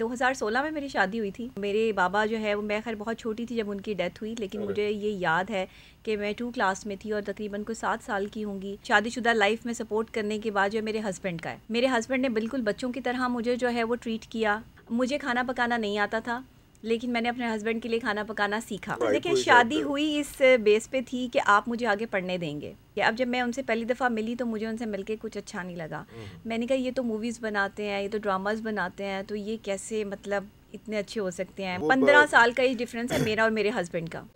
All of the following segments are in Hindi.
2016 में मेरी शादी हुई थी मेरे बाबा जो है वो मैं खैर बहुत छोटी थी जब उनकी डेथ हुई लेकिन मुझे ये याद है कि मैं टू क्लास में थी और तकरीबन कोई सात साल की होंगी शादीशुदा लाइफ में सपोर्ट करने के बाद जो मेरे हस्बैंड का है मेरे हस्बैंड ने बिल्कुल बच्चों की तरह मुझे जो है वो ट्रीट किया मुझे खाना पकाना नहीं आता था लेकिन मैंने अपने हस्बैंड के लिए खाना पकाना सीखा right, शादी हुई इस बेस पे थी कि आप मुझे आगे पढ़ने देंगे कि अब जब मैं उनसे पहली दफ़ा मिली तो मुझे उनसे मिलके कुछ अच्छा नहीं लगा हम्म। मैंने कहा ये तो मूवीज़ बनाते हैं ये तो ड्रामाज बनाते हैं तो ये कैसे मतलब इतने अच्छे हो सकते हैं पंद्रह साल का ये डिफरेंस है मेरा और मेरे हस्बैंड का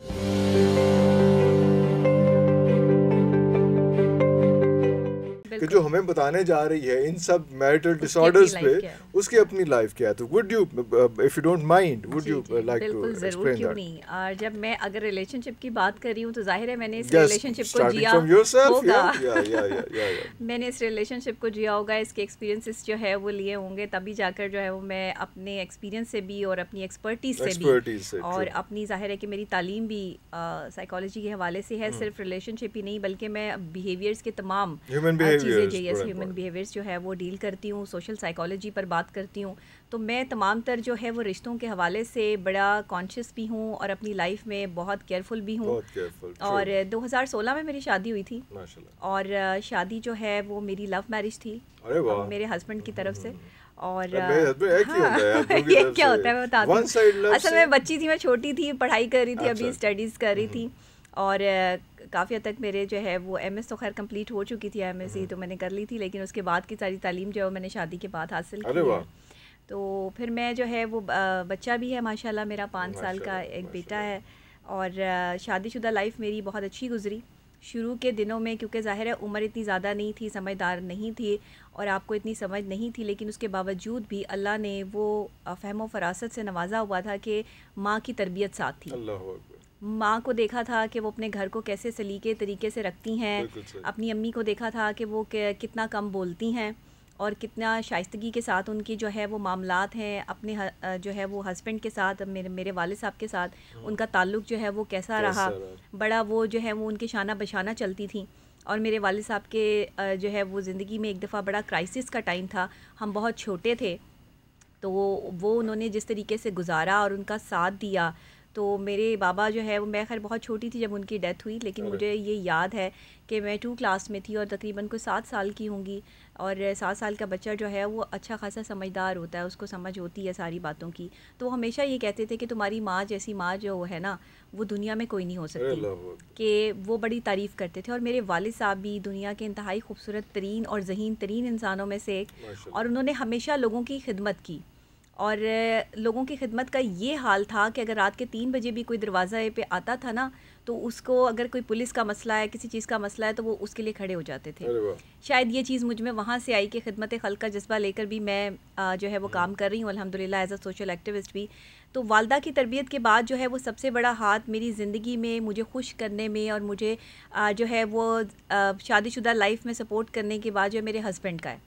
कि जो हमें बताने जा रही है इन सब मैरिटल डिसऑर्डर्स पे उसकी अपनी लाइफ क्या है तो would you if you don't mind would you like to explain that और जब मैं अगर रिलेशनशिप की बात कर रही हूं तो जाहिर है मैंने इस रिलेशनशिप को जिया होगा मैंने इस रिलेशनशिप को जिया होगा इसके एक्सपीरियंसेस जो है वो लिए होंगे तभी जाकर जो है वो मैं अपने एक्सपीरियंस से भी और अपनी एक्सपर्टीज से भी और अपनी जाहिर है कि मेरी तालीम भी साइकोलॉजी uh, के हवाले से है hmm. सिर्फ रिलेशनशिप ही नहीं बल्कि मैं बिहेवियर्स के तमाम ह्यूमन बिहेवियर चीज़ें जे एस ह्यूमन बिहेवियर्स जो है वो डील करती हूँ सोशल साइकोलॉजी पर बात करती हूँ तो मैं तमाम तर जो है वो रिश्तों के हवाले से बड़ा कॉन्शियस भी हूँ और अपनी लाइफ में बहुत केयरफुल भी हूँ और 2016 में मेरी शादी हुई थी और शादी जो है वो मेरी लव मैरिज थी मेरे हस्बैंड की तरफ से हम्म। और हाँ, ये क्या होता है मैं बताती हूँ असल में बच्ची थी मैं छोटी थी पढ़ाई कर रही थी अच्छा। अभी स्टडीज़ कर रही हम्म। थी और काफ़ी हद तक मेरे जो है वो एम तो खैर कम्प्लीट हो चुकी थी एम हम्म। एस तो मैंने कर ली थी लेकिन उसके बाद की सारी तालीम जो है मैंने शादी के बाद हासिल की है तो फिर मैं जो है वो बच्चा भी है माशाल्लाह मेरा पाँच साल का एक बेटा है और शादीशुदा लाइफ मेरी बहुत अच्छी गुजरी शुरू के दिनों में क्योंकि ज़ाहिर है उम्र इतनी ज़्यादा नहीं थी समझदार नहीं थी और आपको इतनी समझ नहीं थी लेकिन उसके बावजूद भी अल्लाह ने वो फहमो फरासत से नवाजा हुआ था कि माँ की तरबियत साथ थी माँ को देखा था कि वो अपने घर को कैसे सलीके तरीके से रखती हैं अपनी अम्मी को देखा था कि वो कितना कम बोलती हैं और कितना शाइस्तगी के साथ उनकी जो है वो मामला हैं अपने जो है वो हस्बैंड के साथ मेरे मेरे वाले साहब के साथ हाँ। उनका ताल्लुक जो है वो कैसा, रहा बड़ा वो जो है वो उनके शाना बशाना चलती थी और मेरे वाले साहब के जो है वो ज़िंदगी में एक दफ़ा बड़ा क्राइसिस का टाइम था हम बहुत छोटे थे तो वो वो उन्होंने जिस तरीके से गुजारा और उनका साथ दिया तो मेरे बाबा जो है वो मैं खैर बहुत छोटी थी जब उनकी डेथ हुई लेकिन मुझे ये याद है कि मैं टू क्लास में थी और तकरीबन कोई सात साल की होंगी और सात साल का बच्चा जो है वो अच्छा खासा समझदार होता है उसको समझ होती है सारी बातों की तो वो हमेशा ये कहते थे कि तुम्हारी माँ जैसी माँ जो है ना वो दुनिया में कोई नहीं हो सकती कि वो बड़ी तारीफ़ करते थे और मेरे वाल साहब भी दुनिया के इंतहाई खूबसूरत तरीन और ज़हन तरीन इंसानों में से एक और उन्होंने हमेशा लोगों की खिदमत की और लोगों की खिदमत का ये हाल था कि अगर रात के तीन बजे भी कोई दरवाज़ा पे आता था ना तो उसको अगर कोई पुलिस का मसला है किसी चीज़ का मसला है तो वो उसके लिए खड़े हो जाते थे शायद ये चीज़ मुझ में वहाँ से आई कि खिदमत खल का जज्बा लेकर भी मैं जो है वो काम हम्म। कर रही हूँ अलहमदिल्ला एज अ सोशल एक्टिविस्ट भी तो वालदा की तरबियत के बाद जो है वो सबसे बड़ा हाथ मेरी ज़िंदगी में मुझे खुश करने में और मुझे जो है वो शादीशुदा लाइफ में सपोर्ट करने के बाद जो है मेरे हस्बैंड का है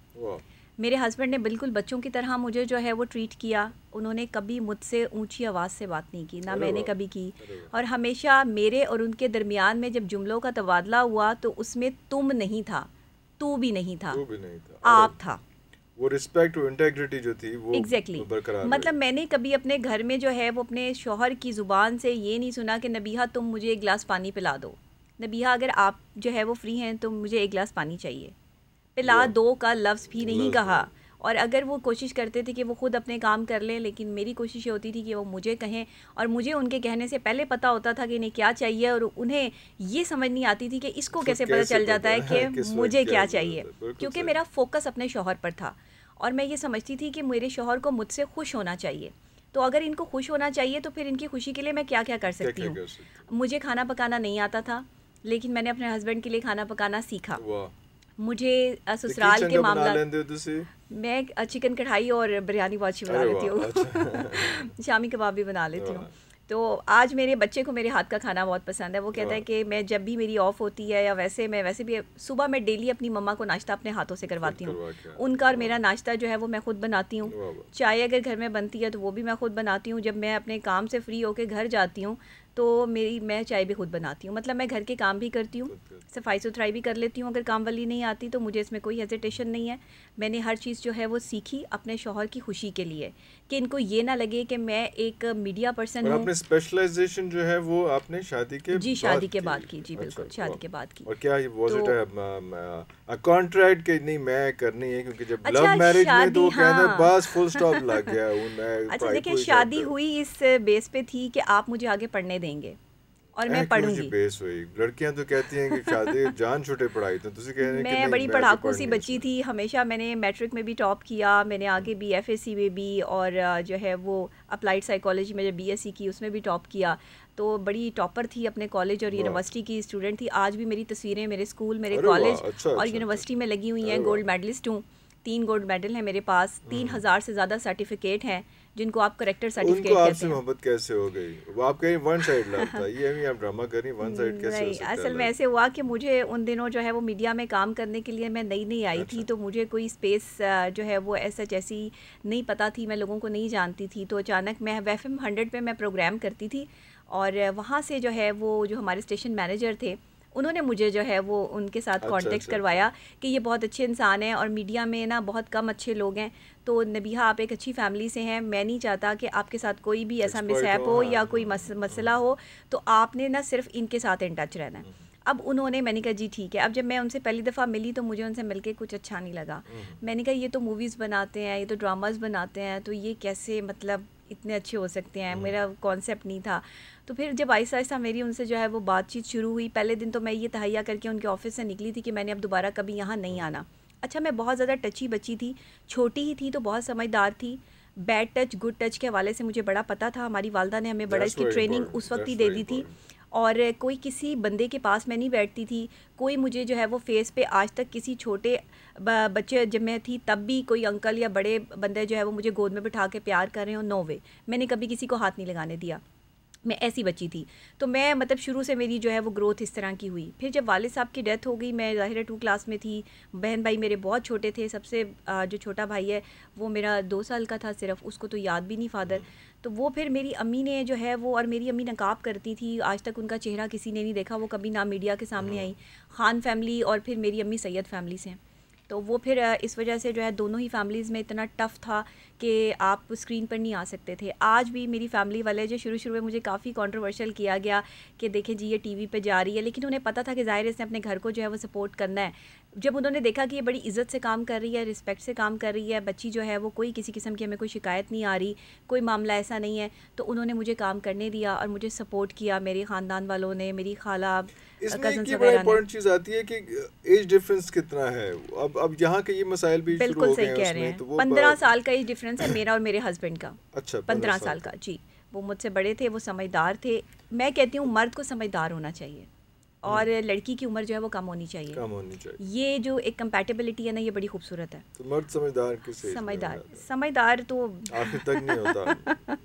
मेरे हस्बैंड ने बिल्कुल बच्चों की तरह मुझे जो है वो ट्रीट किया उन्होंने कभी मुझसे ऊंची आवाज़ से बात नहीं की ना मैंने कभी की और हमेशा मेरे और उनके दरमियान में जब जुमलों का तबादला हुआ तो उसमें तुम नहीं था तू भी नहीं था, भी नहीं था। आप था वो रिस्पेक्ट इंटेग्रिटी जो थी वो एग्जैक्टली exactly. मतलब मैंने कभी अपने घर में जो है वो अपने शोहर की ज़ुबान से ये नहीं सुना कि नबीहा तुम मुझे एक गिलास पानी पिला दो नबीहा अगर आप जो है वो फ्री हैं तो मुझे एक गिलास पानी चाहिए पिला दो का लफ्ज़ भी नहीं कहा और अगर वो कोशिश करते थे कि वो खुद अपने काम कर लें लेकिन मेरी कोशिश ये होती थी कि वो मुझे कहें और मुझे उनके कहने से पहले पता होता था कि इन्हें क्या चाहिए और उन्हें ये समझ नहीं आती थी कि इसको तो कैसे, पता चल जाता है कि मुझे क्या, क्या चाहिए क्योंकि मेरा फोकस अपने शोहर पर था और मैं ये समझती थी कि मेरे शोहर को मुझसे खुश होना चाहिए तो अगर इनको खुश होना चाहिए तो फिर इनकी खुशी के लिए मैं क्या क्या कर सकती हूँ मुझे खाना पकाना नहीं आता था लेकिन मैंने अपने हस्बैंड के लिए खाना पकाना सीखा मुझे तो ससुराल के मामला मैं चिकन कढ़ाई और बिरयानी बहुत अच्छी बना लेती हूँ अच्छा। शामी कबाब भी बना लेती हूँ तो आज मेरे बच्चे को मेरे हाथ का खाना बहुत पसंद है वो कहता है कि मैं जब भी मेरी ऑफ़ होती है या वैसे मैं वैसे भी सुबह मैं डेली अपनी मम्मा को नाश्ता अपने हाथों से करवाती हूँ उनका और मेरा नाश्ता जो है वो मैं खुद बनाती हूँ चाय अगर घर में बनती है तो वो भी मैं खुद बनाती हूँ जब मैं अपने काम से फ्री होकर घर जाती हूँ तो मेरी मैं चाय भी खुद बनाती हूँ मतलब मैं घर के काम भी करती हूँ सफाई सुथराई भी कर लेती हूँ अगर काम वाली नहीं आती तो मुझे इसमें कोई हेजिटेशन नहीं है मैंने हर चीज़ जो है वो सीखी अपने शोहर की खुशी के लिए कि इनको ये ना लगे कि मैं एक मीडिया पर्सन हूँ स्पेशलाइजेशन जो है वो आपने शादी के जी शादी के बाद की जी अच्छा, बिल्कुल शादी के बाद की और क्या कॉन्ट्रैक्ट तो um, um, uh, के नहीं मैं करनी है क्योंकि जब लव अच्छा, मैरिज में तो कहना हाँ। बस फुल स्टॉप लग गया अच्छा देखिए शादी हुई इस बेस पे थी कि आप मुझे आगे पढ़ने दें देंगे और मैं पढ़ूंगी लड़कियां तो कहती हैं कि शादी जान छोटे पढ़ाई तो तुझे तो कहने मैं बड़ी तो पढ़ाकू सी बच्ची थी हमेशा मैंने मैट्रिक में भी टॉप किया मैंने आगे भी एफ एस में भी और जो है वो अप्लाइड साइकोलॉजी में बी एस सी की उसमें भी टॉप किया तो बड़ी टॉपर थी अपने कॉलेज और यूनिवर्सिटी की स्टूडेंट थी आज भी मेरी तस्वीरें मेरे स्कूल मेरे कॉलेज अच्छा, और अच्छा, अच्छा। यूनिवर्सिटी में लगी हुई हैं गोल्ड मेडलिस्ट हूँ तीन गोल्ड मेडल हैं मेरे पास तीन हम्म। हज़ार से ज़्यादा सर्टिफिकेट हैं जिनको आप करेक्टर सर्टिफिकेट आपसे मोहब्बत कैसे हो गई वो आप कहीं वन साइड लगता ये भी आप ड्रामा करी वन साइड कैसे नहीं, हो असल में ऐसे हुआ कि मुझे उन दिनों जो है वो मीडिया में काम करने के लिए मैं नई नई आई अच्छा। थी तो मुझे कोई स्पेस जो है वो ऐसा जैसी नहीं पता थी मैं लोगों को नहीं जानती थी तो अचानक मैं वेफ एम हंड्रेड पर मैं प्रोग्राम करती थी और वहाँ से जो है वो जो हमारे स्टेशन मैनेजर थे उन्होंने मुझे जो है वो उनके साथ कॉन्टेक्ट अच्छा, अच्छा, करवाया अच्छा। कि ये बहुत अच्छे इंसान हैं और मीडिया में ना बहुत कम अच्छे लोग हैं तो नबीहा आप एक अच्छी फैमिली से हैं मैं नहीं चाहता कि आपके साथ कोई भी ऐसा मिसहैप हो हाँ, या हाँ, कोई हाँ, मसला हो तो आपने ना सिर्फ इनके साथ इन टच रहना है हम्म, हम्म। अब उन्होंने मैंने कहा जी ठीक है अब जब मैं उनसे पहली दफ़ा मिली तो मुझे उनसे मिलके कुछ अच्छा नहीं लगा हम्म। मैंने कहा ये तो मूवीज़ बनाते हैं ये तो ड्रामास बनाते हैं तो ये कैसे मतलब इतने अच्छे हो सकते हैं मेरा कॉन्सेप्ट हम्म। नहीं था तो फिर जब आहिस्ता आहिस्ता मेरी उनसे जो है वो बातचीत शुरू हुई पहले दिन तो मैं ये तहैया करके उनके ऑफिस से निकली थी कि मैंने अब दोबारा कभी यहाँ नहीं आना अच्छा मैं बहुत ज़्यादा टची बची थी छोटी ही थी तो बहुत समझदार थी बैड टच गुड टच के हवाले से मुझे बड़ा पता था हमारी वालदा ने हमें बड़ा इसकी ट्रेनिंग उस वक्त ही दे दी थी और कोई किसी बंदे के पास मैं नहीं बैठती थी कोई मुझे जो है वो फेस पे आज तक किसी छोटे बच्चे जब मैं थी तब भी कोई अंकल या बड़े बंदे जो है वो मुझे गोद में बिठा के प्यार कर रहे हो नो वे मैंने कभी किसी को हाथ नहीं लगाने दिया मैं ऐसी बच्ची थी तो मैं मतलब शुरू से मेरी जो है वो ग्रोथ इस तरह की हुई फिर जब वालद साहब की डेथ हो गई मैं ज़ाहिर टू क्लास में थी बहन भाई मेरे बहुत छोटे थे सबसे जो छोटा भाई है वो मेरा दो साल का था सिर्फ उसको तो याद भी नहीं फादर तो वो फिर मेरी अम्मी ने जो है वो और मेरी अम्मी नकाब करती थी आज तक उनका चेहरा किसी ने नहीं देखा वो कभी ना मीडिया के सामने हाँ। आई खान फैमिली और फिर मेरी अम्मी सैयद फैमिली से हैं तो वो फिर इस वजह से जो है दोनों ही फैमिलीज़ में इतना टफ़ था कि आप स्क्रीन पर नहीं आ सकते थे आज भी मेरी फैमिली वाले जो शुरू शुरू में मुझे काफ़ी कॉन्ट्रोवर्शल किया गया कि देखें जी ये टीवी पे जा रही है लेकिन उन्हें पता था कि ज़ाहिर इसने अपने घर को जो है वो सपोर्ट करना है जब उन्होंने देखा कि ये बड़ी इज़्ज़त से काम कर रही है रिस्पेक्ट से काम कर रही है बच्ची जो है वो कोई किसी किस्म की हमें कोई शिकायत नहीं आ रही कोई मामला ऐसा नहीं है तो उन्होंने मुझे काम करने दिया और मुझे सपोर्ट किया मेरे ख़ानदान वालों ने मेरी खाला बड़ा इम्पोर्टेंट चीज़ आती है कि एज डिफरेंस कितना है अब अब यहाँ के ये मसाइल भी बिल्कुल सही कह रहे हैं तो पंद्रह साल का ये डिफरेंस है मेरा और मेरे हस्बैंड का अच्छा पंद्रह साल का जी वो मुझसे बड़े थे वो समझदार थे मैं कहती हूँ मर्द को समझदार होना चाहिए हम्म। और लड़की की उम्र जो है वो कम होनी चाहिए कम होनी चाहिए ये जो एक कंपैटिबिलिटी है ना ये बड़ी खूबसूरत है तो मर्द समझदार किस समझदार समझदार तो आखिर तक नहीं होता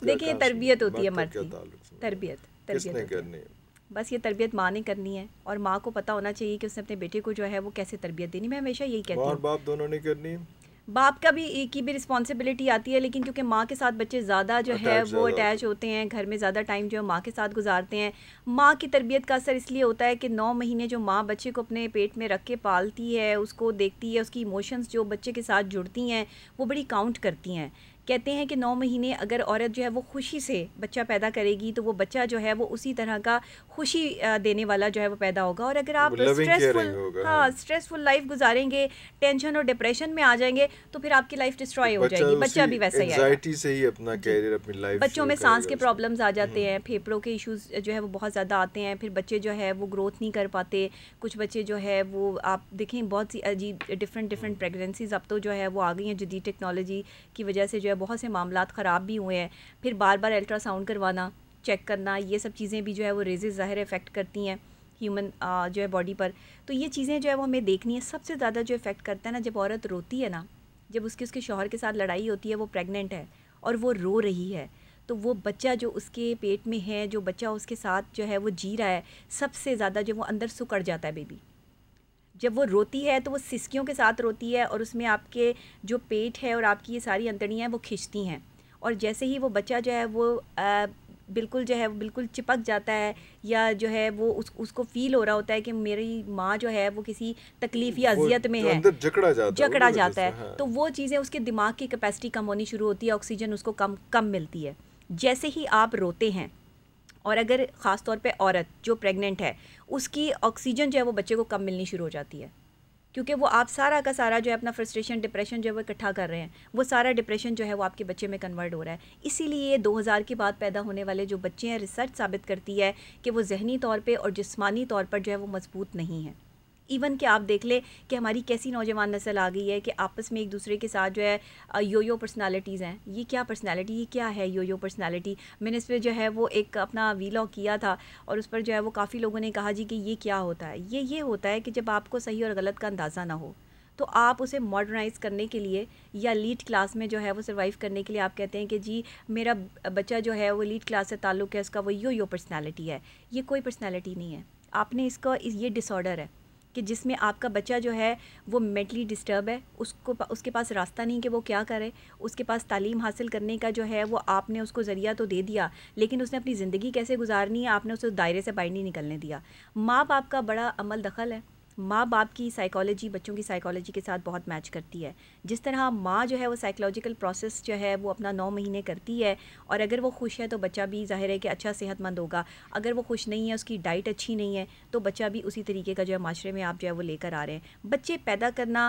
देखिए तरबियत होती है मर्द की तरबियत तरबियत बस ये तरबियत माँ ने करनी है और माँ को पता होना चाहिए कि उसने अपने बेटे को जो है वो कैसे तरबियत देनी मैं हमेशा यही कहती हूँ बाप दोनों ने करनी है बाप का भी एक ही भी रिस्पॉन्सिबिलिटी आती है लेकिन क्योंकि माँ के साथ बच्चे ज़्यादा जो है वो अटैच होते हैं घर में ज़्यादा टाइम जो है माँ के साथ गुजारते हैं माँ की तरबियत का असर इसलिए होता है कि नौ महीने जो माँ बच्चे को अपने पेट में रख के पालती है उसको देखती है उसकी इमोशंस जो बच्चे के साथ जुड़ती हैं वो बड़ी काउंट करती हैं कहते हैं कि नौ महीने अगर औरत जो है वो खुशी से बच्चा पैदा करेगी तो वो बच्चा जो है वो उसी तरह का खुशी देने वाला जो है वो पैदा होगा और अगर आप स्ट्रेसफुल हाँ स्ट्रेसफुल हाँ। लाइफ गुजारेंगे टेंशन और डिप्रेशन में आ जाएंगे तो फिर आपकी लाइफ डिस्ट्रॉय हो जाएगी बच्चा भी वैसा ही से ही अपना कैरियर अपनी लाइफ बच्चों में सांस के प्रॉब्लम्स आ जाते हम्म। हैं फेफड़ों के इशूज़ जो है वो बहुत ज़्यादा आते हैं फिर बच्चे जो है वो ग्रोथ नहीं कर पाते कुछ बच्चे जो है वो आप देखें बहुत सी अजीब डिफरेंट डिफरेंट प्रेगनेंसीज अब तो जो है वो आ गई हैं जदीद टेक्नोलॉजी की वजह से जो है है बहुत से मामला ख़राब भी हुए हैं फिर बार बार अल्ट्रासाउंड करवाना चेक करना ये सब चीज़ें भी जो है वो रेजेज़ ज़ाहिर इफ़ेक्ट करती हैं ह्यूमन जो है बॉडी पर तो ये चीज़ें जो है वो हमें देखनी है सबसे ज़्यादा जो इफ़ेक्ट करता है ना जब औरत रोती है ना जब उसके उसके शोहर के साथ लड़ाई होती है वो प्रेग्नेंट है और वो रो रही है तो वो बच्चा जो उसके पेट में है जो बच्चा उसके साथ जो है वो जी रहा है सबसे ज़्यादा जो वो अंदर सुकड़ जाता है बेबी जब वो रोती है तो वो सिसकियों के साथ रोती है और उसमें आपके जो पेट है और आपकी ये सारी अंतड़ियाँ वो खींचती हैं और जैसे ही वो बच्चा जो है वो आ, बिल्कुल जो है वो बिल्कुल चिपक जाता है या जो है वो उस उसको फील हो रहा होता है कि मेरी माँ जो है वो किसी तकलीफ या अजियत में है जकड़ा जाता जकड़ा जाता है हाँ। तो वो चीज़ें उसके दिमाग की कैपेसिटी कम होनी शुरू होती है ऑक्सीजन उसको कम कम मिलती है जैसे ही आप रोते हैं और अगर ख़ास तौर औरत जो प्रेगनेंट है उसकी ऑक्सीजन जो है वो बच्चे को कम मिलनी शुरू हो जाती है क्योंकि वो आप सारा का सारा जो है अपना फ्रस्ट्रेशन डिप्रेशन जो है वो इकट्ठा कर रहे हैं वो सारा डिप्रेशन जो है वो आपके बच्चे में कन्वर्ट हो रहा है इसीलिए ये 2000 के बाद पैदा होने वाले जो बच्चे हैं रिसर्च साबित करती है कि वो जहनी तौर पर और जिस्मानी तौर पर जो है वो मजबूत नहीं है इवन कि आप देख ले कि हमारी कैसी नौजवान नस्ल आ गई है कि आपस में एक दूसरे के साथ जो है यो यो पर्सनालिटीज़ हैं ये क्या पर्सनालिटी ये क्या है यो यो पर्सनालिटी मैंने इस पर जो है वो एक अपना वीलॉग किया था और उस पर जो है वो काफ़ी लोगों ने कहा जी कि ये क्या होता है ये ये होता है कि जब आपको सही और गलत का अंदाज़ा ना हो तो आप उसे मॉडर्नाइज़ करने के लिए या लीड क्लास में जो है वो सर्वाइव करने के लिए आप कहते हैं कि जी मेरा बच्चा जो है वो लीड क्लास से ताल्लुक़ है उसका वो यो यो पर्सनैलिटी है ये कोई पर्सनैलिटी नहीं है आपने इसका ये डिसऑर्डर है कि जिसमें आपका बच्चा जो है वो मेंटली डिस्टर्ब है उसको उसके पास रास्ता नहीं कि वो क्या करे उसके पास तालीम हासिल करने का जो है वो आपने उसको ज़रिया तो दे दिया लेकिन उसने अपनी ज़िंदगी कैसे गुजारनी है आपने उसे दायरे से बाहर नहीं निकलने दिया माँ बाप का बड़ा अमल दखल है माँ बाप की साइकोलॉजी बच्चों की साइकोलॉजी के साथ बहुत मैच करती है जिस तरह माँ जो है वो साइकोलॉजिकल प्रोसेस जो है वो अपना नौ महीने करती है और अगर वो खुश है तो बच्चा भी ज़ाहिर है कि अच्छा सेहतमंद होगा अगर वो खुश नहीं है उसकी डाइट अच्छी नहीं है तो बच्चा भी उसी तरीके का जो है माशरे में आप जो है वो लेकर आ रहे हैं बच्चे पैदा करना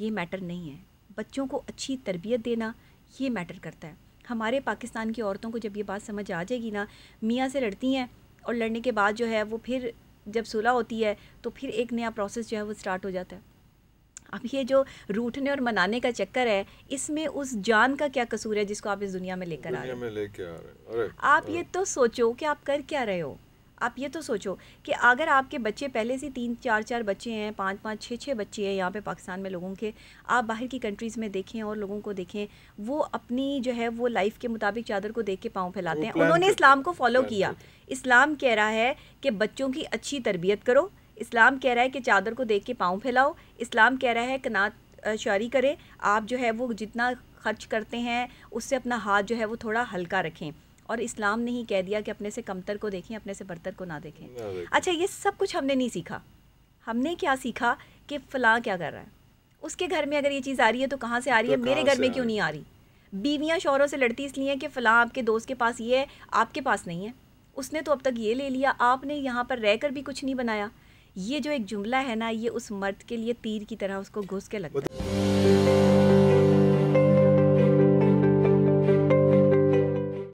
ये मैटर नहीं है बच्चों को अच्छी तरबियत देना ये मैटर करता है हमारे पाकिस्तान की औरतों को जब ये बात समझ आ जाएगी ना मियाँ से लड़ती हैं और लड़ने के बाद जो है वो फिर जब सुलह होती है तो फिर एक नया प्रोसेस जो है वो स्टार्ट हो जाता है अब ये जो रूठने और मनाने का चक्कर है इसमें उस जान का क्या कसूर है जिसको आप इस दुनिया में लेकर आ रहे हैं आप ये तो सोचो कि आप कर क्या रहे हो आप ये तो सोचो कि अगर आपके बच्चे पहले से तीन चार चार बच्चे हैं पाँच पाँच छः छः बच्चे हैं यहाँ पे पाकिस्तान में लोगों के आप बाहर की कंट्रीज़ में देखें और लोगों को देखें वो अपनी जो है वो लाइफ के मुताबिक चादर को देख के पाँव फैलाते हैं उन्होंने इस्लाम को फॉलो किया इस्लाम कह रहा है कि बच्चों की अच्छी तरबियत करो इस्लाम कह रहा है कि चादर को देख के पाँव फैलाओ इस्लाम कह रहा है कनात शारी करें आप जो है वो जितना खर्च करते हैं उससे अपना हाथ जो है वो थोड़ा हल्का रखें और इस्लाम ने ही कह दिया कि अपने से कमतर को देखें अपने से बरतर को ना देखें अच्छा ये सब कुछ हमने नहीं सीखा हमने क्या सीखा कि फ़लाँ क्या कर रहा है उसके घर में अगर ये चीज़ आ रही है तो कहाँ से आ रही तो है मेरे घर में क्यों नहीं आ रही बीवियाँ शोरों से लड़ती इसलिए कि फ़लाँ आपके दोस्त के पास ये है आपके पास नहीं है उसने तो अब तक ये ले लिया आपने यहाँ पर रह कर भी कुछ नहीं बनाया ये जो एक जुमला है ना ये उस मर्द के लिए तीर की तरह उसको घुस के लगता है